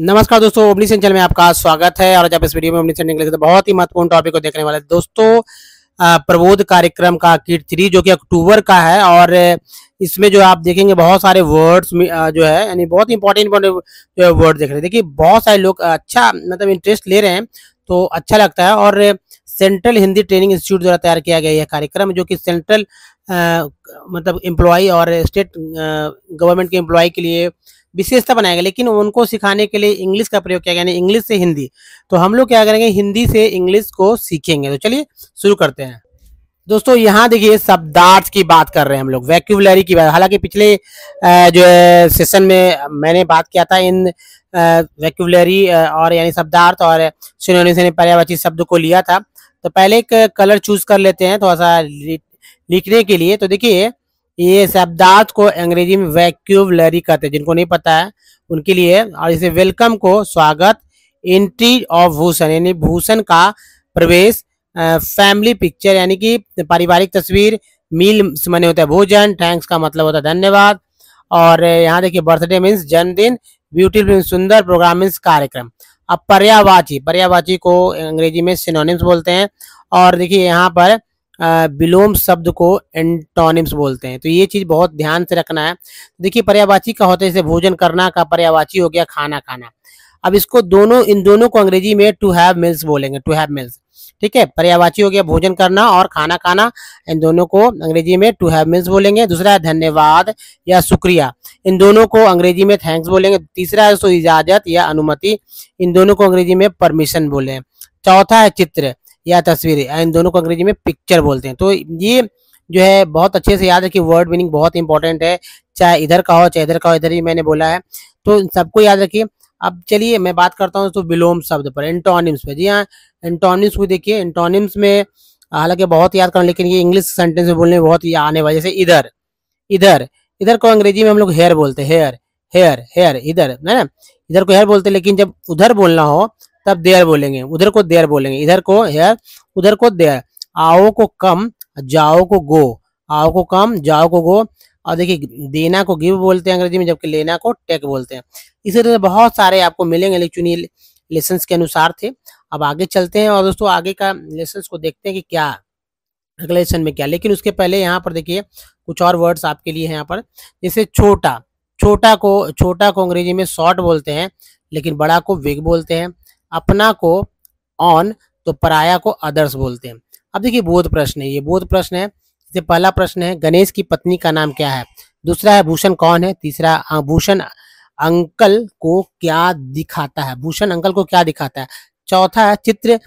नमस्कार दोस्तों ओबनी चैनल में आपका स्वागत है और आज आप इस वीडियो में ओबली चैनल निकले तो बहुत ही महत्वपूर्ण टॉपिक को देखने वाले दोस्तों प्रबोध कार्यक्रम का किट थ्री जो कि अक्टूबर का है और इसमें जो आप देखेंगे बहुत सारे वर्ड्स जो है यानी बहुत इंपॉर्टेंट इंपॉर्टेंट जो है वर्ड देख रहे हैं देखिए बहुत सारे लोग अच्छा मतलब इंटरेस्ट ले रहे हैं तो अच्छा लगता है और सेंट्रल हिंदी ट्रेनिंग इंस्टीट्यूट द्वारा तैयार किया गया यह कार्यक्रम जो कि सेंट्रल मतलब एम्प्लॉय और स्टेट गवर्नमेंट के एम्प्लॉय के लिए विशेषता बनाएगा लेकिन उनको सिखाने के लिए इंग्लिश का प्रयोग किया गया यानी इंग्लिश से हिंदी तो हम लोग क्या करेंगे हिंदी से इंग्लिश को सीखेंगे तो चलिए शुरू करते हैं दोस्तों यहाँ देखिए शब्दार्थ की बात कर रहे हैं हम लोग वैक्यूबलरी की बात हालांकि पिछले जो सेशन में मैंने बात किया था इन वैक्यूबलरी और यानी शब्दार्थ और सुनोनी यानी पर्यावाची शब्द को लिया था तो पहले एक कलर चूज कर लेते हैं थोड़ा सा लिखने के लिए तो देखिए ये शब्दार्थ को अंग्रेजी में लरी कहते हैं जिनको नहीं पता है उनके लिए और इसे वेलकम को स्वागत एंट्री ऑफ भूषण यानी भूषण का प्रवेश फैमिली पिक्चर यानी कि पारिवारिक तस्वीर मील मने होता है भोजन थैंक्स का मतलब होता है धन्यवाद और यहाँ देखिए बर्थडे मीन्स जन्मदिन ब्यूटीफुल मीन्स सुंदर प्रोग्राम मीन्स कार्यक्रम अब पर्यावाची पर्यावाची को अंग्रेजी में सिनोनिम्स बोलते हैं और देखिए यहाँ पर विलोम शब्द को एंटोनिम्स बोलते हैं तो ये चीज़ बहुत ध्यान से रखना है देखिए पर्यावाची का होता है जैसे भोजन करना का पर्यावाची हो गया खाना खाना अब इसको दोनों इन दोनों को अंग्रेजी में टू हैव मिल्स बोलेंगे टू हैव मिल्स ठीक है पर्यावाची हो गया भोजन करना और खाना खाना इन दोनों को अंग्रेजी में टू हैव मिल्स बोलेंगे दूसरा है धन्यवाद या शुक्रिया इन दोनों को अंग्रेजी में थैंक्स बोलेंगे तीसरा है सो इजाजत या अनुमति इन दोनों को अंग्रेजी में परमिशन बोले चौथा है चित्र या तस्वीरें इन दोनों को अंग्रेजी में पिक्चर बोलते हैं तो ये जो है बहुत अच्छे से याद रखिए वर्ड मीनिंग बहुत इंपॉर्टेंट है चाहे इधर का हो चाहे इधर का हो इधर ही मैंने बोला है तो सबको याद रखिए अब चलिए मैं बात करता हूँ तो विलोम शब्द पर एंटोनिम्स पर जी हाँ एंटोनिम्स को देखिए एंटोनिम्स में हालांकि बहुत याद करना लेकिन ये इंग्लिश सेंटेंस में बोलने में बहुत आने वाले जैसे इधर इधर इधर को अंग्रेजी में हम लोग हेयर बोलते हैं हेयर हेयर हेयर इधर है ना इधर को हेयर बोलते हैं लेकिन जब उधर बोलना हो तब देयर बोलेंगे उधर को देयर बोलेंगे इधर को हेयर उधर को देयर आओ को कम जाओ को गो आओ को कम जाओ को गो और देखिए देना को गिव बोलते हैं अंग्रेजी में जबकि लेना को टेक बोलते हैं इसी तरह बहुत सारे आपको मिलेंगे लेकिन लेसन के अनुसार थे अब आगे चलते हैं और दोस्तों आगे का लेसन को देखते हैं कि क्या अगले लेसन में क्या लेकिन उसके पहले यहाँ पर देखिए कुछ और वर्ड्स आपके लिए हैं यहाँ पर जैसे छोटा छोटा को छोटा को अंग्रेजी में शॉर्ट बोलते हैं लेकिन बड़ा को विग बोलते हैं अपना को ऑन तो पराया को अदर्स बोलते हैं अब देखिए बोध प्रश्न है ये बोध प्रश्न है इससे पहला प्रश्न है गणेश की पत्नी का नाम क्या है दूसरा है भूषण कौन है तीसरा भूषण अंकल को क्या दिखाता है भूषण अंकल को क्या दिखाता है चौथा है चित्र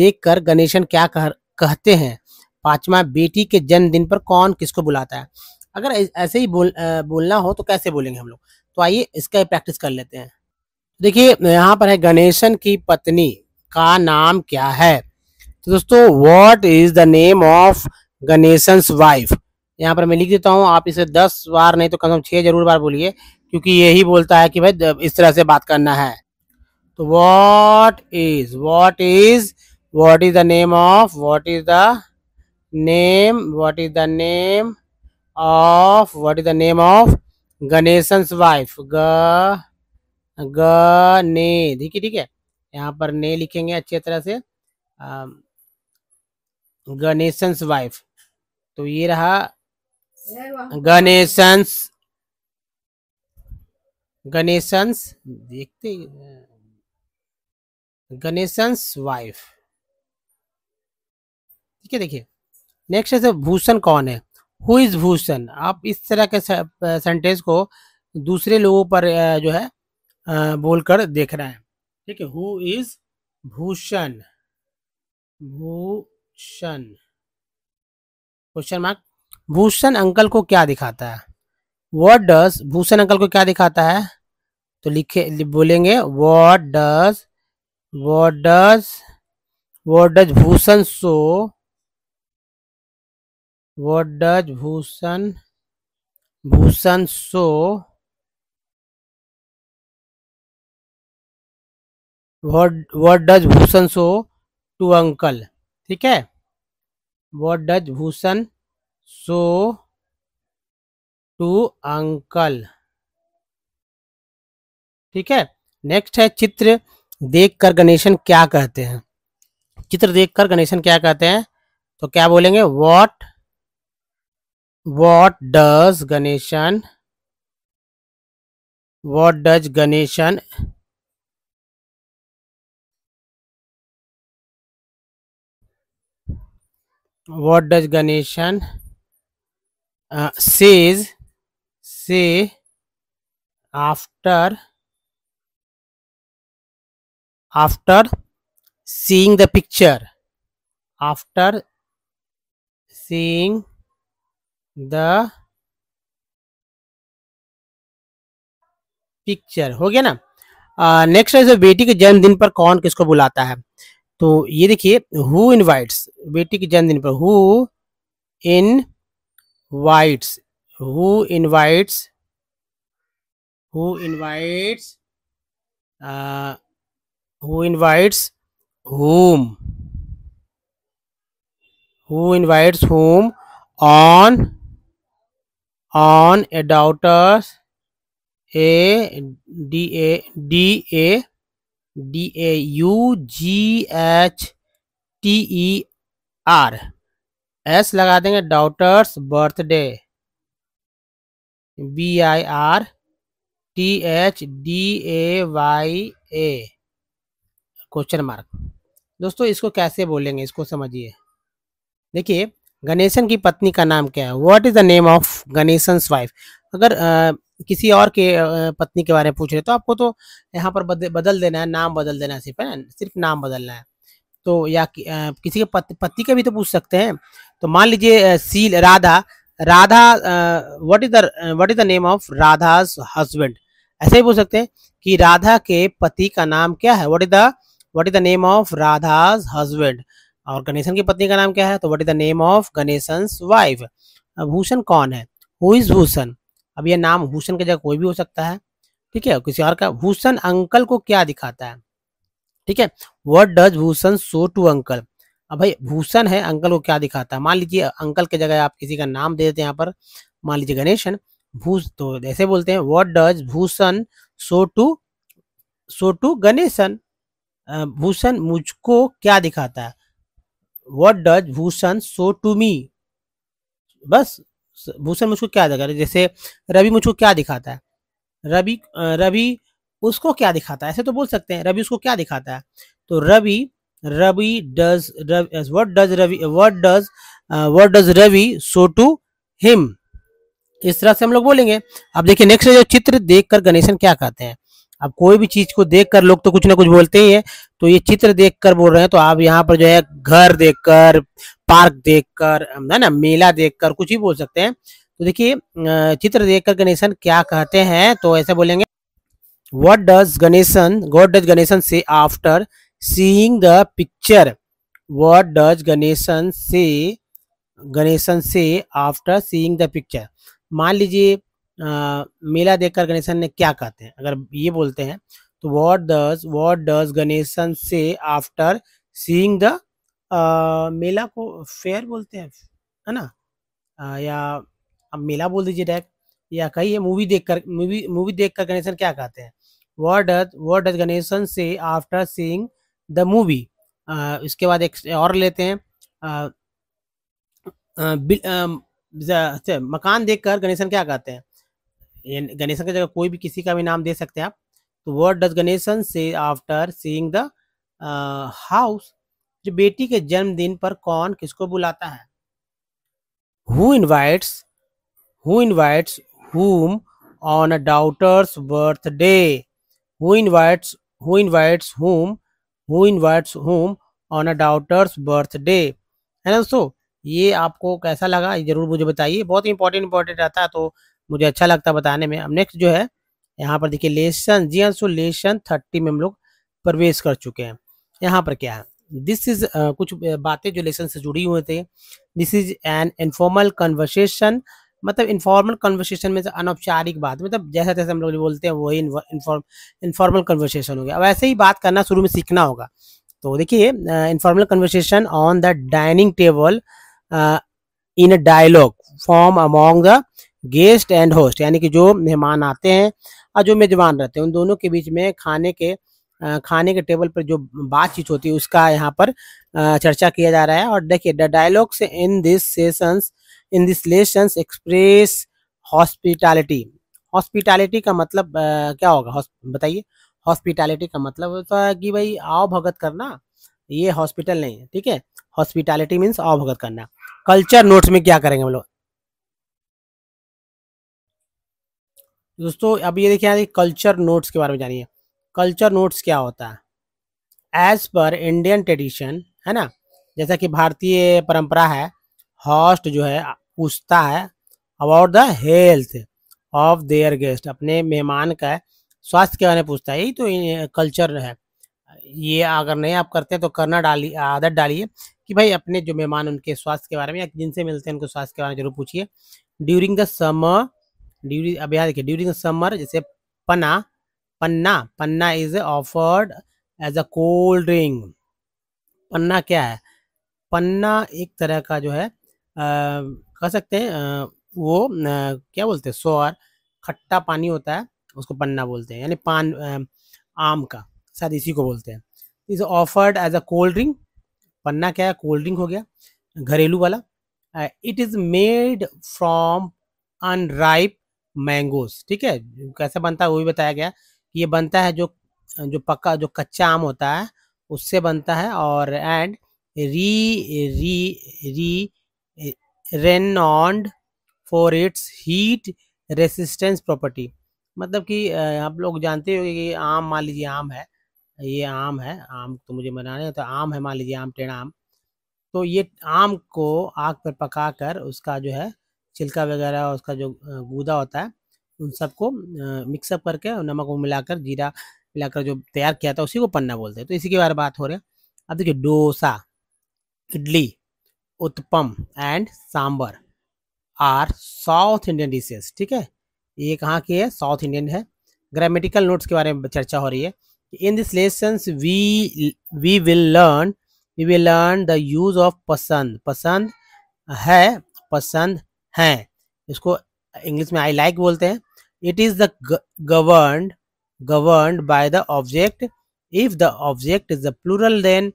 देखकर गणेशन क्या कह, कहते हैं पांचवा बेटी के जन्मदिन पर कौन किसको बुलाता है अगर ऐसे ही बोल, आ, बोलना हो तो कैसे बोलेंगे हम लोग तो आइए इसका प्रैक्टिस कर लेते हैं देखिए यहाँ पर है गणेशन की पत्नी का नाम क्या है तो दोस्तों what is the name of Ganeshan wife यहाँ पर मैं लिख देता हूँ आप इसे दस बार नहीं तो कम से कम छह जरूर बार बोलिए क्योंकि यही बोलता है कि भाई इस तरह से बात करना है तो what is what is what is the name of what is the name what is the name of what is the name of Ganeshan wife ग ने देखिए ठीक है यहाँ पर ने लिखेंगे अच्छी तरह से गणेशंस वाइफ तो ये रहा गणेशंस गणेशंस देखते गणेशंस वाइफ ठीक है देखिए नेक्स्ट है भूषण कौन है हु इज भूषण आप इस तरह के सेंटेंस को दूसरे लोगों पर जो है बोलकर देख रहा है ठीक है who is Bhushan Bhushan question mark Bhushan uncle को क्या दिखाता है वॉट डज भूषण अंकल को क्या दिखाता है तो लिखे बोलेंगे what does what does what does Bhushan show what does Bhushan Bhushan show what does Bhushan show to uncle ठीक है what does Bhushan show to uncle ठीक है नेक्स्ट है चित्र देखकर गणेशन क्या कहते हैं चित्र देखकर गणेशन क्या कहते हैं तो क्या बोलेंगे what what does Ganeshan what does Ganeshan what does Ganeshan uh, says say after after seeing the picture after seeing the picture हो गया ना नेक्स्ट है बेटी के जन्मदिन पर कौन किसको बुलाता है तो ये देखिए हु इनवाइट्स बेटी के जन्मदिन पर who invites who invites who invites who invites home who invites home on on a daughters A D A D A D A U G H T E R S लगा देंगे daughters birthday B I R T H D A Y a question mark दोस्तों इसको कैसे बोलेंगे इसको समझिए देखिए गणेशन की पत्नी का नाम क्या है what is the name of Ganeshan wife अगर किसी और के पत्नी के बारे में पूछ रहे तो आपको तो यहाँ पर बदल देना है नाम बदल देना है सिर्फ है ना सिर्फ नाम बदलना है तो या कि, आ, किसी के पत, पति का भी तो पूछ सकते हैं तो मान लीजिए सील Radha Radha what is the what is the name of Radha's husband ऐसे ही पूछ सकते हैं कि राधा के पति का नाम क्या है what is the what is the name of Radha husband और गणेशन की पत्नी का नाम क्या है तो what is the name of Ganeshan wife Bhushan कौन है हु इज भूषण अब यह नाम हुसन की जगह कोई भी हो सकता है ठीक है किसी और का हुसन अंकल को क्या दिखाता है ठीक है what does Bhushan show to uncle अब भाई भूषण है अंकल को क्या दिखाता है मान लीजिए अंकल की जगह आप किसी का नाम दे देते हैं यहाँ पर मान लीजिए गणेशन भूष तो ऐसे बोलते हैं what does Bhushan show to show to Ganeshan Bhushan मुझको क्या दिखाता है what does Bhushan show to me बस भूषण मुझको क्या दिखा जैसे रवि मुझको क्या दिखाता है रवि रवि उसको क्या दिखाता है ऐसे तो बोल सकते हैं रवि उसको क्या दिखाता है तो Ravi Ravi does Ravi what does Ravi what does what does Ravi show to him इस तरह से हम लोग बोलेंगे अब देखिए नेक्स्ट जो चित्र देखकर गणेशन क्या कहते हैं अब कोई भी चीज को देखकर लोग तो कुछ ना कुछ बोलते ही है तो ये चित्र देखकर बोल रहे हैं तो आप यहाँ पर जो है घर देखकर पार्क देखकर है ना मेला देखकर कुछ भी बोल सकते हैं तो देखिए चित्र देखकर गणेशन क्या कहते हैं तो ऐसे बोलेंगे what does Ganeshan what does Ganeshan say after seeing the picture what does Ganeshan say Ganeshan say after seeing the picture मान लीजिए मेला देखकर गणेशन ने क्या कहते हैं अगर ये बोलते हैं तो what does what does Ganeshan say after seeing the mela uh, को फेयर बोलते हैं है ना uh, या अब मेला बोल दीजिए डायरेक्ट या कहिए मूवी देख कर मूवी मूवी देख कर गणेशन क्या कहते हैं what does what does Ganeshan say after seeing the movie uh, इसके बाद एक और लेते हैं um, अच्छा, मकान देखकर गणेशन क्या कहते हैं गणेशन का जगह कोई भी किसी का भी नाम दे सकते हैं आप तो what does Ganeshan say after seeing the house जो बेटी के जन्मदिन पर कौन किसको बुलाता है who invites who invites whom on a daughter's birthday who invites who invites whom who invites whom on a daughter's birthday है ना दोस्तों ये आपको कैसा लगा ये जरूर मुझे बताइए बहुत इंपॉर्टेंट इंपॉर्टेंट रहता है तो मुझे अच्छा लगता है बताने में अब नेक्स्ट जो है यहाँ पर देखिए लेसन जी सो लेसन थर्टी में हम लोग प्रवेश कर चुके हैं यहाँ पर क्या है दिस इज uh, कुछ बातें जो लेसन से जुड़ी हुए थे this is an informal conversation मतलब इनफॉर्मल कन्वर्सेशन में अनौपचारिक बात मतलब जैसा जैसे हम लोग बोलते हैं वही इनफॉर्मल कन्वर्सेशन हो गया अब ऐसे ही बात करना शुरू में सीखना होगा तो देखिए informal conversation on the dining table in a dialogue form among the guest and host यानी कि जो मेहमान आते हैं और जो मेजबान रहते हैं उन दोनों के बीच में खाने के खाने के टेबल पर जो बातचीत होती है उसका यहाँ पर चर्चा किया जा रहा है और देखिए the dialogues in this sessions in this lessons express hospitality hospitality का मतलब क्या होगा बताइए हॉस्पिटैलिटी का मतलब होता है कि भाई आओ भगत करना ये हॉस्पिटल नहीं है ठीक है हॉस्पिटैलिटी मीन्स आओ भगत करना कल्चर नोट्स में क्या करेंगे हम लोग दोस्तों अब ये देखिए यहाँ कल्चर नोट्स के बारे में जानिए कल्चर नोट्स क्या होता है एज पर इंडियन ट्रेडिशन है ना जैसा कि भारतीय परंपरा है हॉस्ट जो है पूछता है about the health of their guest अपने मेहमान का स्वास्थ्य के बारे में पूछता है यही तो कल्चर है ये अगर नहीं आप करते हैं तो करना डालिए आदत डालिए कि भाई अपने जो मेहमान उनके स्वास्थ्य के बारे में या जिनसे मिलते हैं उनको स्वास्थ्य के बारे में जरूर पूछिए ड्यूरिंग द समर ड्यूरिंग अब यहाँ देखिए ड्यूरिंग समर जैसे panna panna panna is offered as a cold drink panna क्या है पन्ना एक तरह का जो है कह सकते हैं आ, वो आ, क्या बोलते हैं सोर खट्टा पानी होता है उसको पन्ना बोलते हैं यानी पान आ, आम का शायद इसी को बोलते हैं is offered as a cold drink panna क्या है कोल्ड ड्रिंक हो गया घरेलू वाला it is made from unripe mangoes ठीक है कैसे बनता है वो भी बताया गया ये बनता है जो जो पक्का जो कच्चा आम होता है उससे बनता है और and re re re renowned for its heat resistance property मतलब कि आप लोग जानते हो कि आम मान लीजिए आम है ये आम है आम तो मुझे बनाने तो आम है मान लीजिए आम टेढ़ा आम तो ये आम को आग पर पकाकर उसका जो है छिलका वगैरह और उसका जो गूदा होता है उन सबको मिक्सअप करके नमक को मिलाकर जीरा मिलाकर जो तैयार किया था उसी को पन्ना बोलते हैं तो इसी के बारे में बात हो रही है अब देखिए dosa idli uttapam and sambar are South Indian dishes ठीक है ये कहाँ की है साउथ इंडियन है ग्रामेटिकल नोट्स के बारे में चर्चा हो रही है in this lesson we we will learn we will learn the use of pasand pasand है पसंद हैं इसको इंग्लिश में आई लाइक बोलते हैं it is the govern govern by the object if the object is the plural then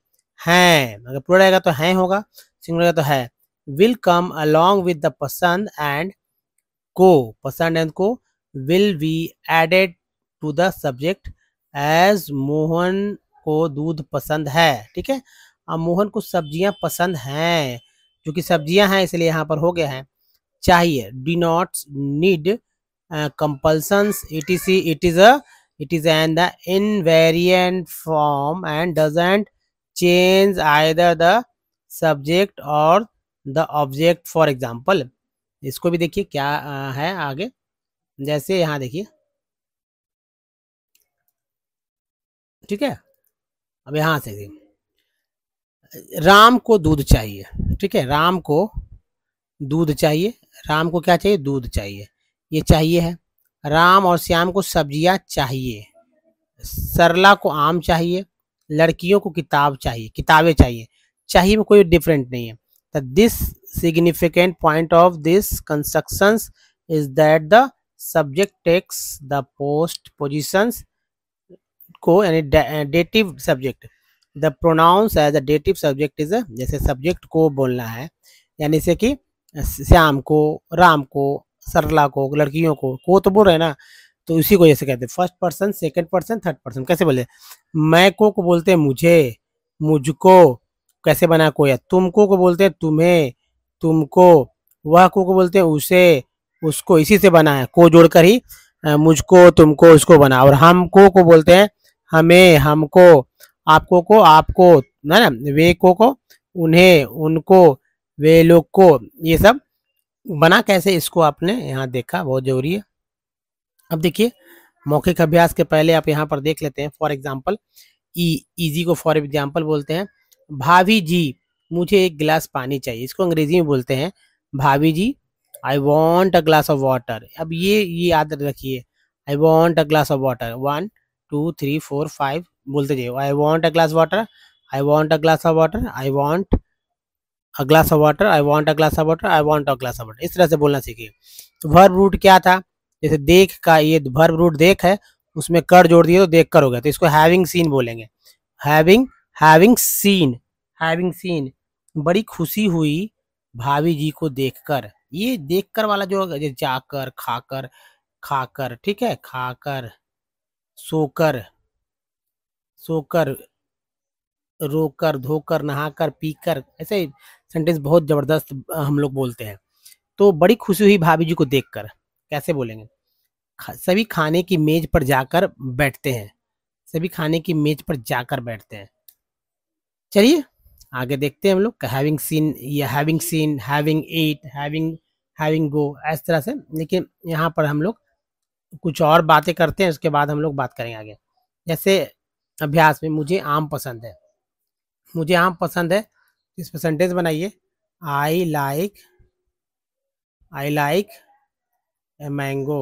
हैं अगर प्लूरल रहेगा तो हैं होगा सिंगल तो है will come along with the pasand and को पसंद एंड को will be added to the subject as Mohan को दूध पसंद है ठीक है अब मोहन को सब्जियां पसंद हैं क्योंकि सब्जियां हैं इसलिए यहाँ पर हो गया है चाहिए डी not need compulsions it is it is a it is an the invariant form and doesn't change either the subject और द ऑब्जेक्ट फॉर एग्जाम्पल इसको भी देखिए क्या uh, है आगे जैसे यहाँ देखिए ठीक है अब यहां से राम को दूध चाहिए ठीक है राम को दूध चाहिए राम को क्या चाहिए दूध चाहिए ये चाहिए है राम और श्याम को सब्जियां चाहिए सरला को आम चाहिए लड़कियों को किताब चाहिए किताबें चाहिए चाहिए में कोई डिफरेंट नहीं है the this significant point of this construction is that the subject takes the post positions को यानी dative subject the pronouns as a dative subject is जैसे सब्जेक्ट को बोलना है यानी से कि श्याम को राम को सरला को लड़कियों को को तो बोल रहे हैं ना तो उसी को जैसे कहते हैं first person second person third person कैसे बोले मैं को को बोलते हैं मुझे मुझको कैसे बना को या तुमको को बोलते हैं तुम्हें तुमको वह को को बोलते हैं उसे उसको इसी से बना है को जोड़कर ही मुझको तुमको उसको बना और हमको को बोलते हैं हमें हमको आपको को आपको ना ना वे को को उन्हें उनको वे लोग को ये सब बना कैसे इसको आपने यहाँ देखा बहुत जरूरी है अब देखिए मौखिक अभ्यास के पहले आप यहाँ पर देख लेते हैं फॉर एग्जाम्पल ई ईजी को फॉर एग्जाम्पल बोलते हैं भाभी जी मुझे एक गिलास पानी चाहिए इसको अंग्रेजी में बोलते हैं bhabhi ji I want a glass of water अब ये ये याद रखिए I want a glass of water one two three four five बोलते जाइए I want a glass water I want a glass of water I want a glass of water I want a glass of water I want a glass of water इस तरह से बोलना सीखिए तो verb root क्या था जैसे देख का ये वर्ब रूट देख है उसमें कर जोड़ दिए तो देख कर हो गया तो इसको हैविंग सीन बोलेंगे having having seen having seen बड़ी खुशी हुई भाभी जी को देखकर ये देखकर वाला जो जाकर खाकर खाकर ठीक है खाकर सोकर सोकर रोकर धोकर नहाकर पीकर ऐसे सेंटेंस बहुत ज़बरदस्त हम लोग बोलते हैं तो बड़ी खुशी हुई भाभी जी को कर कैसे बोलेंगे सभी खाने की मेज पर जाकर बैठते हैं सभी खाने की मेज पर जाकर बैठते हैं चलिए आगे देखते हैं हम लोग हैविंग सीन या having seen having ate having having go इस तरह से लेकिन यहाँ पर हम लोग कुछ और बातें करते हैं उसके बाद हम लोग बात करेंगे आगे जैसे अभ्यास में मुझे आम पसंद है मुझे आम पसंद है इस पर सेंटेंस बनाइए I like I like a mango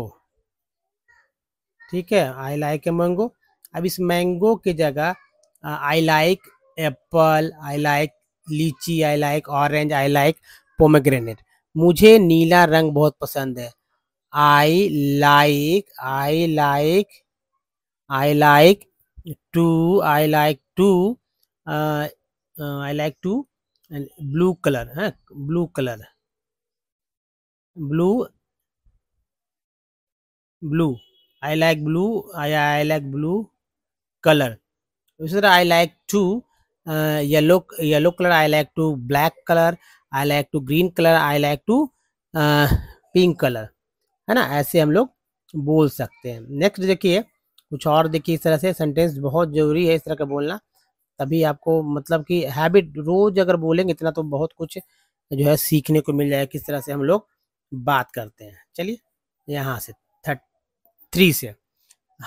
ठीक है आई लाइक ए मैंगो अब इस मैंगो की जगह I like apple I like litchi I like orange I like pomegranate मुझे नीला रंग बहुत पसंद है I like I like I like to I like to I like to blue colour है blue colour blue blue I like blue I I like blue colour उसी तरह I like to yellow yellow colour I like to black colour I like to green colour I like to pink colour है ना ऐसे हम लोग बोल सकते हैं नेक्स्ट देखिए कुछ और देखिए इस तरह से सेंटेंस बहुत ज़रूरी है इस तरह का बोलना तभी आपको मतलब कि हैबिट रोज अगर बोलेंगे इतना तो बहुत कुछ जो है सीखने को मिल जाएगा किस तरह से हम लोग बात करते हैं चलिए यहाँ से थर्ट थ्री से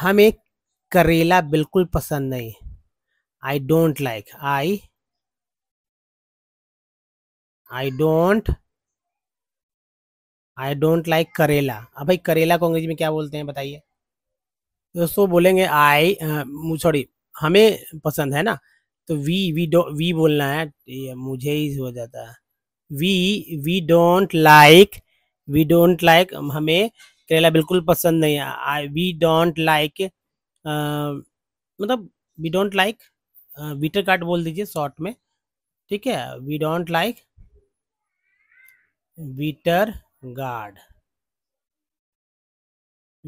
हमें करेला बिल्कुल पसंद नहीं I don't like I I don't I don't like karela अब भाई करेला को अंग्रेजी में क्या बोलते हैं बताइए दोस्तों बोलेंगे आई सॉरी हमें पसंद है ना तो वी वी डो वी बोलना है मुझे ही हो जाता है we we don't like we don't like हमें करेला बिल्कुल पसंद नहीं है आई वी डोंट लाइक मतलब we don't like bitter gourd बोल दीजिए शॉर्ट में ठीक है we don't like bitter gourd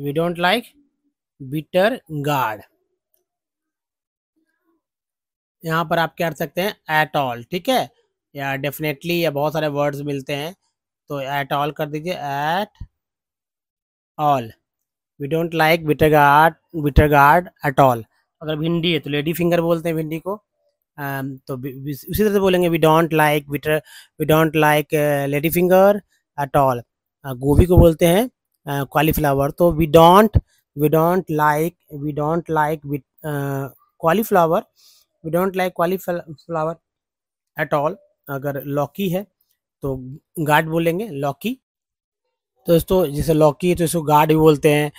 we don't like bitter gourd यहाँ पर आप क्या कर सकते हैं एट ऑल ठीक है या डेफिनेटली या बहुत सारे वर्ड्स मिलते हैं तो एट ऑल कर दीजिए at all we don't like bitter gourd gourd at all अगर भिंडी है तो लेडी फिंगर बोलते हैं भिंडी को um, तो उसी तरह से बोलेंगे we don't like bitter we don't like lady finger at all गोभी को बोलते हैं कॉलीफ्लावर uh, तो we don't we don't like we don't like cauliflower we don't like cauliflower at all अगर लौकी है तो गार्ड बोलेंगे लौकी तो दोस्तों जैसे लौकी है तो इसको गार्ड भी बोलते हैं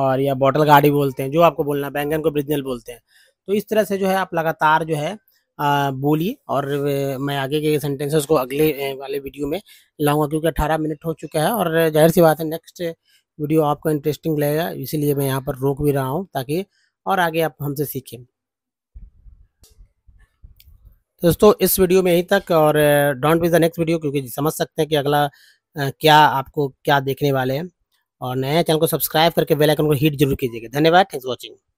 और या बॉटल गार्ड भी बोलते हैं जो आपको बोलना बैंगन को ब्रिजनल बोलते हैं तो इस तरह से जो है आप लगातार जो है बोलिए और मैं आगे के सेंटेंसेस को अगले वाले वीडियो में लाऊंगा क्योंकि 18 मिनट हो चुका है और जाहिर सी बात है नेक्स्ट वीडियो आपको इंटरेस्टिंग लगेगा इसीलिए मैं यहाँ पर रोक भी रहा हूँ ताकि और आगे आप हमसे सीखें दोस्तों इस वीडियो में यहीं तक और don't miss the next video क्योंकि समझ सकते हैं कि अगला क्या आपको क्या देखने वाले हैं और नए चैनल को सब्सक्राइब करके बेल आइकन को हिट जरूर कीजिएगा धन्यवाद थैंक्स वॉचिंग